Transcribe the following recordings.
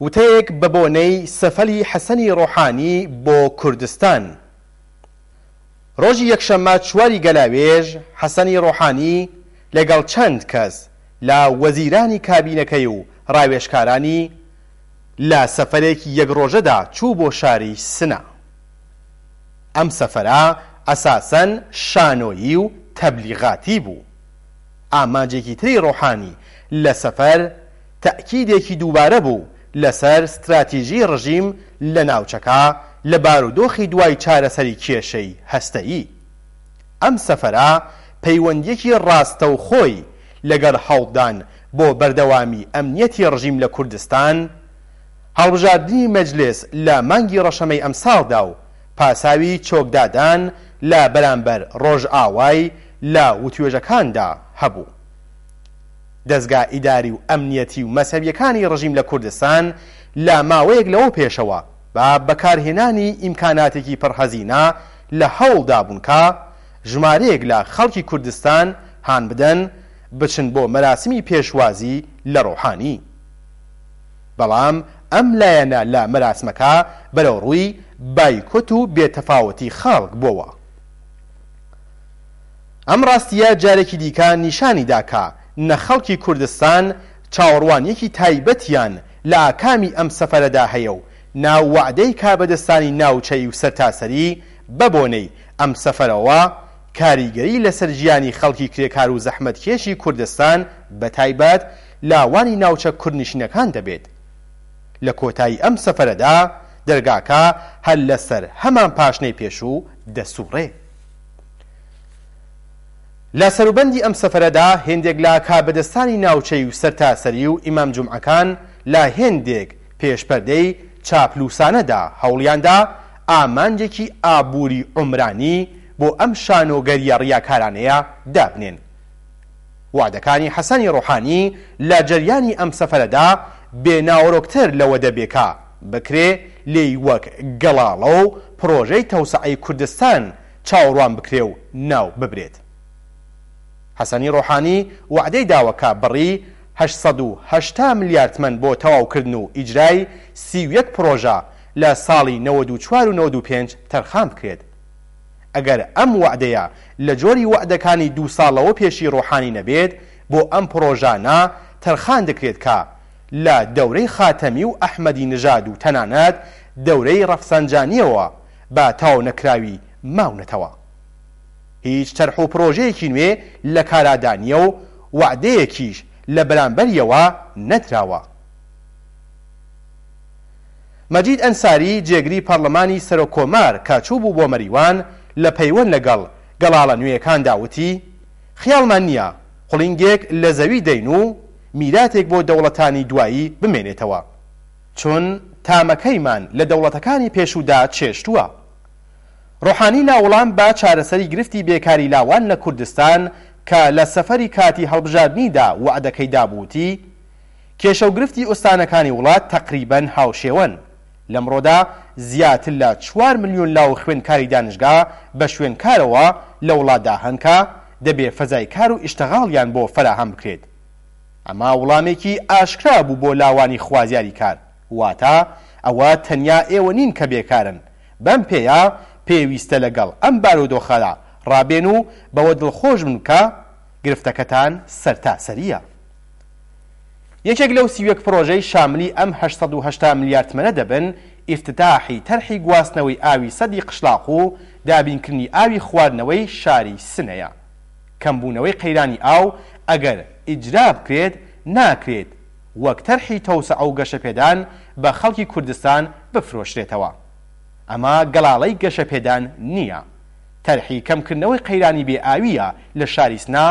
وتەیەک بە بۆنەی سەفەلی حەسەنی ڕۆحانی بۆ کوردستان. ڕۆژی یەکشەممە چواری گەلاوێژ حەسەنی ڕۆحانی لەگەڵ چەند کەس لا وەزیرانی کابینەکەی و ڕاوێشکارانی لا سەفرێکی یەکڕۆژەدا چوو بۆ شاری سنا. ئەم سەفرا ئەساسەن شانۆیی و تەبلیغاتی بوو. ئاماجێکی تری ڕۆحانی لە سەفەر تەکیدێکی دووبارە بوو لەسەر استراتیژی ڕژیم لە ناوچەکە لە بارودۆخی دوای چارەسەری کێشەی هەستەیی. ئەم سەفرا پەیوەندیەکی ڕاستە و خۆی لەگەر هەڵدان بۆ بەردەوامی ئەمنیەتی ڕژیم لە کوردستان، هەڵبژاردننی مەجلس لە مانگی ڕەشەمەی ئەمساڵدا و پاساوی چۆکدادان لە بەرامبەر ڕۆژ ئاوای لە وتوێژەکاندا هەبوو. دەستگا ئیداری و ئەمنیەتی و مەسەبیەکانی ڕژیم لە کوردستان لە ماوەیەک لەوە پێشەوە با بەکارهێنانی ئیمکاناتێکی پڕحەزینا لە هەوڵدابوونکە ژمارەیەک لە خەڵکی کوردستان هان بدەن بچن بۆ مەراسمی پێشوازی لە ڕۆحانی بەڵام ئەم لایەنە لە مەراسمەکە بەرەو ڕووی بایکۆت و بێتەفاوەتی خاڵک بووە ئەم ڕاستیە جارێکی دیکە نیشانی داکە نەخەڵکی کوردستان چاوەڕوانیەکی تایبەتیان لە ئاکامی ئەم سەفەرەدا هەیە و ناووعدەی کابەدەستانی ناوچەی و سەرتاسەری بەبۆنەی ئەم سەفەرەوە کاریگەری لەسەر ژیانی خەڵکی کرێکار و زەحمت کێشی کوردستان بە تایبەت لاوانی ناوچە کوردنشینەکان دەبێت لە کۆتایی ئەم سەفەردا دەرگاکە هەر لەسەر هەمان پاشنەی پێشوو دەسوڕێ لە سەروبەندی ئەم سەفەرەدا هێندێک لا کابدەستانی ناوچەی و سەرتاسەری و ئیمام جمعەکان لا هێندێک پێشپەردەی چاپلووسانەدا هەوڵیاندا ئامانجێکی ئابووری عمرانی بۆ ئەم شانۆگەریە ڕیاکارانەیە دابنێن وعدەکانی حەسانی ڕۆحانی لە جەریانی ئەم سەفەرەدا بێناوەڕۆکتر لەوە دەبێکا بکرێ لێی وەک گەڵاڵە و پرۆژەی تەوسعی کوردستان چاوەڕوان بکرێ و ناو ببرێت حەسەنی ڕۆحانی وعدەی داوەکە بڕی 1970 میلیاردمەند بۆ تەواوکردن و ئیجرای سیویەک پرۆژە لە ساڵی 94 و 95 تەرخان بکرێت ئەگەر ئەم وعدەیە لە جۆری وعدەکانی دو ساڵەوە پێشی ڕۆحانی نەبێت بۆ ئەم پرۆژانە تەرخان دەکرێت کە لە دەورەی خاتەمی و ئەحمەدی نژاد و تەنانەت دەورەی ڕەفسەنجانیەوە با تاو نەکراوی ماونەتەوە. هیچ تەرح و پرۆژەیەکی نوێ لە کارادانیە و وعدەیەکیش لە بەرامبەریەوە نەتراوە. مەجید ئەنساری جێگری پەرلەمانی سەرۆکۆمار کاچوو بوو بۆ مەریوان لە پەیوەند لەگەڵ گەڵاڵە نوێیەکان داوتی خیاڵمان نییە قڵنگێک لە زەوی دەین و میراتێک بۆ دەوڵەتانی دوایی بمێنێتەوە چون تامەکەیمان لە دەوڵەتەکانی پێشودا چێشتووە ڕۆحانی ناوەڵام با چارەسەری گرفتی بێکاری لاوان لە کوردستان کە لە سەفەری کاتی هەڵبژاردنیدا وعدەکەی دابووتی کێشە و گرفتی ئوستانەکانی وڵات تقریبەن هاوشێوەن لەمڕۆدا زیاتر لە 4 میلیۆن لاو خوێن کاری دانیشگا بە شوێن کارەوە لە وڵاتدا هەنکە دەبێ فەزای کار و ئیشتەغاڵیان بۆ فەراهەم بکرێت ئەما وڵامێکی ئاشکرا بوو بۆ لاوانی خوازیاری کار واتە ئەوە تەنیا ئێوە نین کە بێکارن بەم پێەیە پێویستە لەگەڵ ئەم بارودۆخەدا ڕابێن و بەوە دڵخۆش منکە گرفتەکەتان سەرتا سەریە یەکێک لەو سیوەک پرۆژەی شاملی ئەم 1970 میلیاردمەە دەبن ئفتتاحی تەرحی گواستنەوەی ئاوی سەدی قشلاق و دابینکردنی ئاوی خواردنەوەی شاری سنەیە کەمبوونەوەی قەیرانی ئاو ئەگەر ئیجرا بکرێت ناکرێت وەک تەرحی تەوسە ئەو گەشەپێدان بە خەڵکی کوردستان بفرۆشرێتەوە ئەمە گەڵاڵەی گەشەپێدان نییە تەرحی کەمکردنەوەی قەیرانی بێ ئاویە لە شاریسنا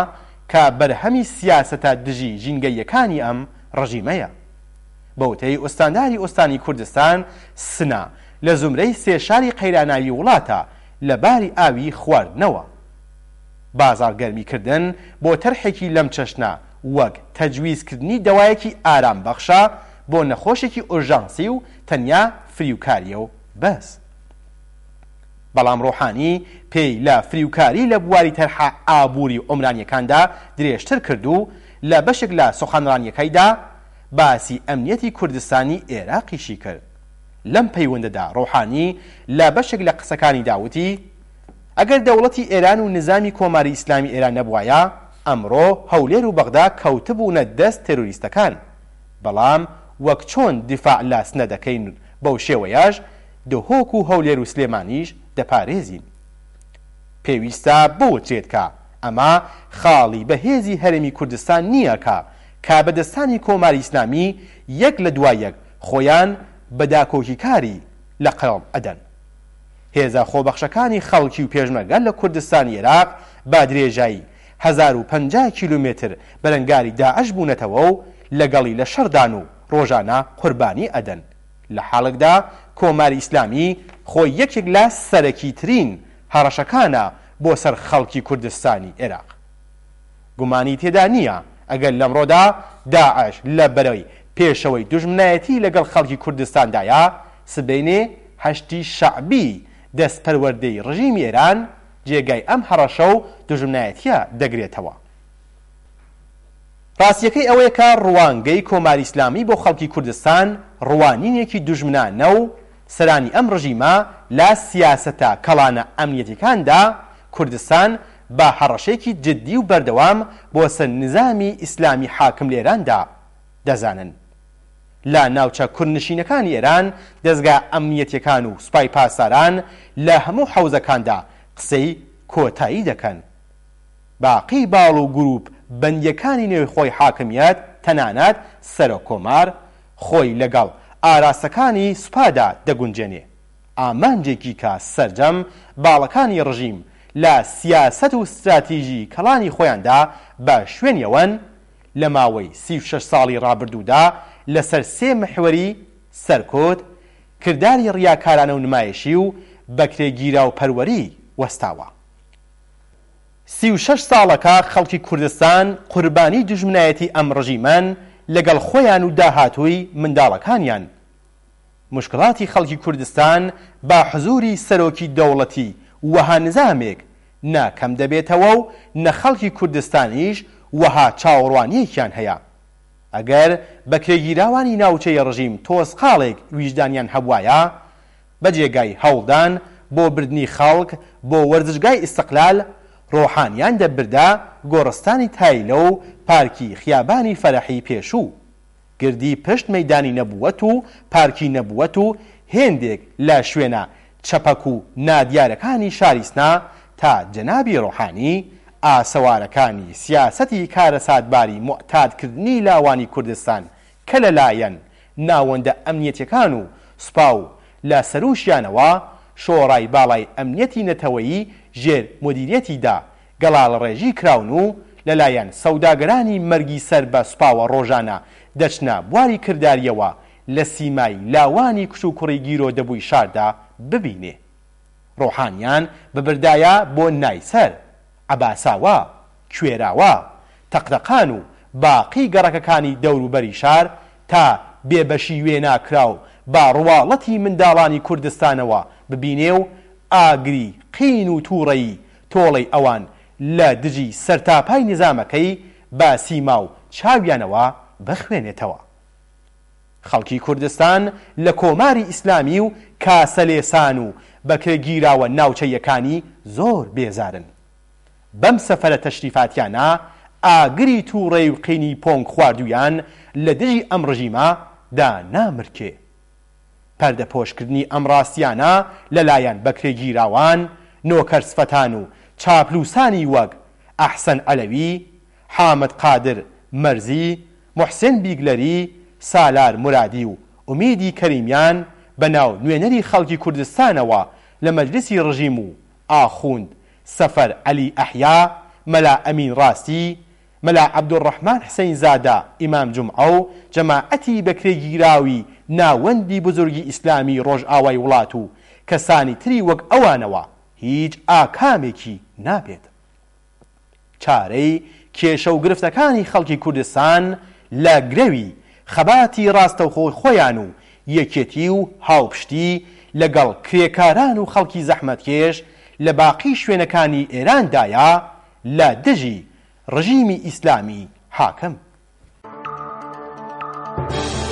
کە بەرهەمی سیاسەتە دژی ژینگەیەکانی ئەم ڕژیمەیە بەوتەی ئوستانداری ئوستانی کوردستان سنا لە زمرەی سێشاری قەیراناوی وڵاتە لە باری ئاوی خواردنەوە بازار گەرمیکردن بۆ تەرحێکی لەم چەشنا وەک تەجویزکردنی دەوایەکی ئارامبەخشە بۆ نەخۆشێکی ئۆژانسی و تەنیا فریوکاریە و بەست بەڵام ڕۆحانی پێی لە فریوکاری لە بواری تەرحە ئابووری و ئۆمرانیەکاندا درێژتر کرد و لە بەشێک لە سۆخانرانیەکەیدا باسی ئەمنیەتی کوردستانی عێراقیشی کرد لەم پەیوەندەدا ڕۆحانی لە بەشێک لە قسەکانی داوتی ئەگەر دەوڵەتی ئێران و نظامی کۆماری ئیسلامی ئێران نەبوایە ئەمڕۆ هەولێر و بەغدا کەوتبوونە دەست تەروریستەکان بەڵام وەک چۆن دیفاع لاس نەدەکەین بەو شێوەیەش دهۆک و هەولێر و سلێمانیش دەپارێزین پێویستە بۆ چێتکە ئەما خاڵی بەهێزی هەرمی کوردستان نییەکە کا بەدەستانی کۆماری ئیسلامی یەک لە دوایەک خۆیان بەداکۆکی کاری لە قەڵ ئەدەن هێزە خۆبەخشەکانی خەڵکی و پێشمەگەل لە کوردستان عێراق با درێژایی 1050 کیلومتر بەرەنگاری داعش بوونەتەوە و لەگەڵی لە شەردان و ڕۆژانە قوربانی ئەدەن لە حاڵکدا کۆماری ئیسلامی خۆی یەکێک لە سەرەکیترین هەڕەشەکانە بۆ سەر خەڵکی کوردستانی عێراق گومانی تێدا نییە ئەگەر لەمڕۆدا داعش لە بەرەوەی پێشەوەی دوژمنایەتی لەگەڵ خەڵکی کوردستاندایە سبینێ هەشتی شعبی دەست پەروەردەی ڕژیم ئێران جێگای ئەم هەڕەشە و دوژمنایەتە دەگرێتەوە. ڕاستیەکەی ئەوەیە کە ڕوانگەی کۆماری ئسلامی بۆ خەڵکی کوردستان ڕوانینێکی دوژمنانە و سەرانی ئەم ڕژیمە لا سیاسەتە کەڵانە ئەمنیەتەکاندا کوردستان با هەڕەشێکی جددی و بەردەوام بۆ سەر نظامی ئیسلامی حاکم لێراندا دەزانن. لا ناوچە کوردنشینەکانی ئێران دەستگا ئەمنیەتەکان و سوپای پاساران لە هەموو حەوزەکاندا قسەی کۆتایی دەکەن. باقی باڵ و گروپ بەندیەکانی نێوی خۆی حاکمیات تەنانەت سەرۆ کۆمار خۆی لەگەڵ ئاراستەکانی سوپادا دەگونجێنێ. ئامانجێکی کە سرجەم باڵەکانی ڕژیم لە سیاست و استراتیژی کەڵانی خۆیاندا بە شوێنیەوەن لە ماوەی 36 ساڵی ڕابردوودا لەسەر سێ محوەری سەرکۆت کردداری ڕیاکارانە و نمایشی و بەکرێگیرا و پەروەری وەستاوە. سی6 ساڵەکە خەڵکی کوردستان قوربانی دژمنایەتی ئەم ڕژیمەن لەگەڵ خۆیان و داهاتووی منداڵەکانیان. مشکلاتی خەڵکی کوردستان با حزوری سەرۆکی دەوڵەتی وەها نزامێک ناکەم دەبێتەوە و نەخەڵکی کوردستانیش وەها چاوەڕوانیەکیان هەیە ئەگەر بە کرێگیراوانی ناوچەی ڕژیم تۆسقاڵێک ویژدانیان هەبواە بە جێگای هەوڵدان بۆ بردننی خەڵک بۆ وەرزشگای ئیسقلال ڕۆحانیان دەبردا گۆڕستانی تایلە و پارکی خیابانی فەرەحی پێشوو گردی پشت مەدانی نەبووەت و پارکی نەبووەت و هێندێک لە شوێنە چەپەک و نادیارەکانی شاریسنا تا جەنابی ڕۆحانی ئاسەوارەکانی سیاسەتی کارەساتباری معتادکردنی لاوانی کوردستان کە لەلایەن ناوەندە ئەمنیەتەکان و سوپا و لە سەروشیانەوە شۆڕای باڵای ئەمنیەتی نەتەوەیی ژێر مدیریەتیدا گەڵال ڕێژی کراون و لەلایەن سەوداگرانی مەرگی سەر بە سوپاوە ڕۆژانە دەچنە بواری کردداریەوە لە سیمای لاوانی کش و کوڕی گیرۆ دەبووی شاردا ببینێ ڕۆحانیان بەبردایە بۆ نایسەر ئەباساوە کوێراوە تەقدەقان و باقی گەڕەکەەکانی دەوروبەری شار تا بێبەشی وێناکرا و با ڕواڵەتی منداڵانی کوردستانەوە ببینێ و ئاگری قین و تووڕەی تۆڵی ئەوان لە دژی سەرتاپای نظامەکەی با سیما و چاویانەوە بخوێنێتەوە خەڵکی کوردستان لە کۆماری ئیسلامی و کاسەلێسان و بەکرێگیراوە ناوچەیەکانی زۆر بێزارن بەم سەفرە تەشریفاتیانە ئاگری تووڕێ و قینی پۆنگ خواردویان لە دژی ئەم ڕژیما دا نامرکێ پەردەپۆشکردنی ئەم ڕاستیانە لەلایەن بەکرێگیراوان نۆکەرسفەتان و چاپلوسانی وەک ئەحسن ئەلەوی حامد قادر مەرزی محسن بیگلەری سالار مرادی و ئومیدی کەریمیان بەناو نوێنەری خەڵکی کوردستانەوە لە مەجلسی ڕژیم و ئاخوند سەفەر علی ئەحیا مەلا ئەمین ڕاستی مەلا عەبدوڕەحمان حسەین زادا ئیمام جمعە و جەماعەتی بەکرێگیراوی ناوەندی بزرگی ئیسلامی ڕۆژئاوای وڵات و کەسانی تری وەک ئەوانەوە هیچ ئاکامێکی نابێت. چارەی کێشە و گرفتەکانی خەڵکی کوردستان لە گرەوی خەباتی ڕاستەوخۆی خۆیان و یەکێتی و هاوپشتی لەگەڵ کرێکاران و خەڵکی زەحمەتکێش لە باقی شوێنەکانی ئێراندایە لە دژی ڕژیمی ئیسلامی حاکم. Thank you.